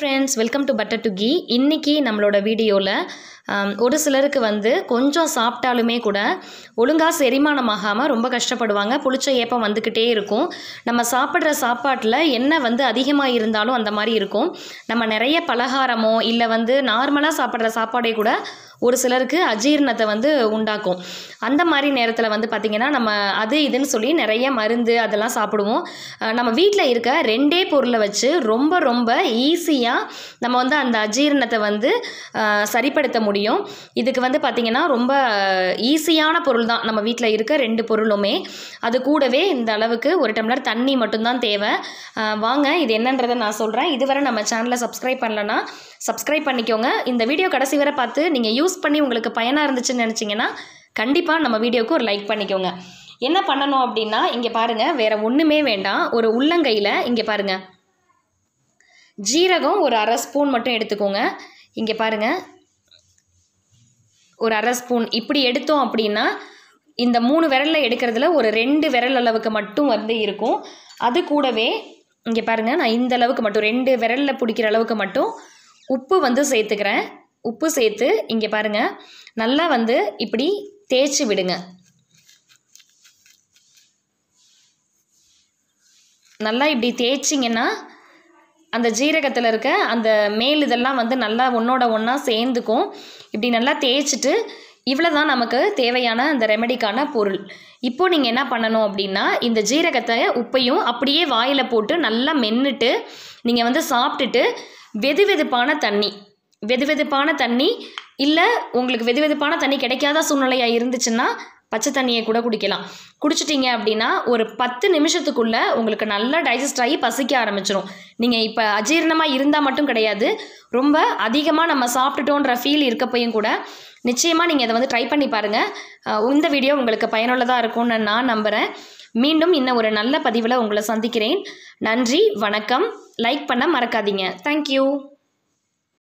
friends welcome to பட்டர் டுகி இன்றைக்கி நம்மளோட வீடியோவில் um, ஒரு சிலருக்கு வந்து கொஞ்சம் சாப்பிட்டாலுமே கூட ஒழுங்காக செரிமானம் ஆகாமல் ரொம்ப கஷ்டப்படுவாங்க புளிச்ச ஏப்பம் வந்துக்கிட்டே இருக்கும் நம்ம சாப்பிட்ற சாப்பாட்டில் என்ன வந்து அதிகமாக இருந்தாலும் அந்த மாதிரி இருக்கும் நம்ம நிறைய பலகாரமோ இல்லை வந்து நார்மலாக சாப்பிட்ற சாப்பாடே கூட ஒரு சிலருக்கு அஜீரணத்தை வந்து உண்டாக்கும் அந்த மாதிரி நேரத்தில் வந்து பார்த்திங்கன்னா நம்ம அது இதுன்னு சொல்லி நிறைய மருந்து அதெல்லாம் சாப்பிடுவோம் நம்ம வீட்டில் இருக்க ரெண்டே பொருளை வச்சு ரொம்ப ரொம்ப ஈஸியாக நம்ம வந்து அந்த அஜீரணத்தை வந்து சரிப்படுத்த முடியும் இதுக்கு வந்து பார்த்திங்கன்னா ரொம்ப ஈஸியான பொருள் தான் நம்ம வீட்டில் இருக்க ரெண்டு பொருளுமே அது கூடவே இந்த அளவுக்கு ஒரு டம்ளர் தண்ணி மட்டும்தான் தேவை வாங்க இது என்னன்றதை நான் சொல்கிறேன் இதுவரை நம்ம சேனலை சப்ஸ்கிரைப் பண்ணலன்னா சப்ஸ்கிரைப் பண்ணிக்கோங்க இந்த வீடியோ கடைசி வரை பார்த்து நீங்கள் யூஸ் பண்ணி உங்களுக்கு பயனாக இருந்துச்சுன்னு நினச்சிங்கன்னா கண்டிப்பாக நம்ம வீடியோவுக்கு ஒரு லைக் பண்ணிக்கோங்க என்ன பண்ணணும் அப்படின்னா இங்கே பாருங்கள் வேறு ஒன்றுமே வேண்டாம் ஒரு உள்ளங்கையில் இங்கே பாருங்கள் ஜீரகம் ஒரு அரை ஸ்பூன் மட்டும் எடுத்துக்கோங்க இங்கே பாருங்கள் ஒரு அரை ஸ்பூன் இப்படி எடுத்தோம் அப்படின்னா இந்த மூணு விரலில் எடுக்கிறதுல ஒரு ரெண்டு விரல் அளவுக்கு மட்டும் வந்து இருக்கும் அது கூடவே இங்கே பாருங்கள் நான் இந்த அளவுக்கு மட்டும் ரெண்டு விரலில் பிடிக்கிற அளவுக்கு மட்டும் உப்பு வந்து சேர்த்துக்கிறேன் உப்பு சேர்த்து இங்கே பாருங்கள் நல்லா வந்து இப்படி தேய்ச்சி விடுங்க நல்லா இப்படி தேய்ச்சிங்கன்னா அந்த ஜீரகத்தில் இருக்க அந்த மேல் இதெல்லாம் வந்து நல்லா ஒன்றோட ஒன்றா சேர்ந்துக்கும் இப்படி நல்லா தேய்ச்சிட்டு இவ்வளோ தான் நமக்கு தேவையான அந்த ரெமெடிக்கான பொருள் இப்போது நீங்கள் என்ன பண்ணணும் அப்படின்னா இந்த ஜீரகத்தை உப்பையும் அப்படியே வாயில் போட்டு நல்லா மென்னுட்டு நீங்கள் வந்து சாப்பிட்டுட்டு வெது வெதுப்பான தண்ணி வெது வெதுப்பான தண்ணி இல்லை உங்களுக்கு வெது வெதுப்பான தண்ணி கிடைக்காத சூழ்நிலையாக இருந்துச்சுன்னா பச்சை தண்ணியை கூட குடிக்கலாம் குடிச்சிட்டிங்க அப்படின்னா ஒரு பத்து நிமிஷத்துக்குள்ளே உங்களுக்கு நல்லா டைஜஸ்ட் ஆகி பசிக்க ஆரம்பிச்சிடும் நீங்கள் இப்போ அஜீரணமாக இருந்தால் மட்டும் கிடையாது ரொம்ப அதிகமாக நம்ம சாப்பிட்டுட்டோன்ற ஃபீல் இருக்கப்பையும் கூட நிச்சயமாக நீங்கள் அதை வந்து ட்ரை பண்ணி பாருங்கள் இந்த வீடியோ உங்களுக்கு பயனுள்ளதாக இருக்கும்னு நான் நம்புகிறேன் மீண்டும் இன்னும் ஒரு நல்ல பதிவில் உங்களை சந்திக்கிறேன் நன்றி வணக்கம் லைக் பண்ண மறக்காதீங்க தேங்க்யூ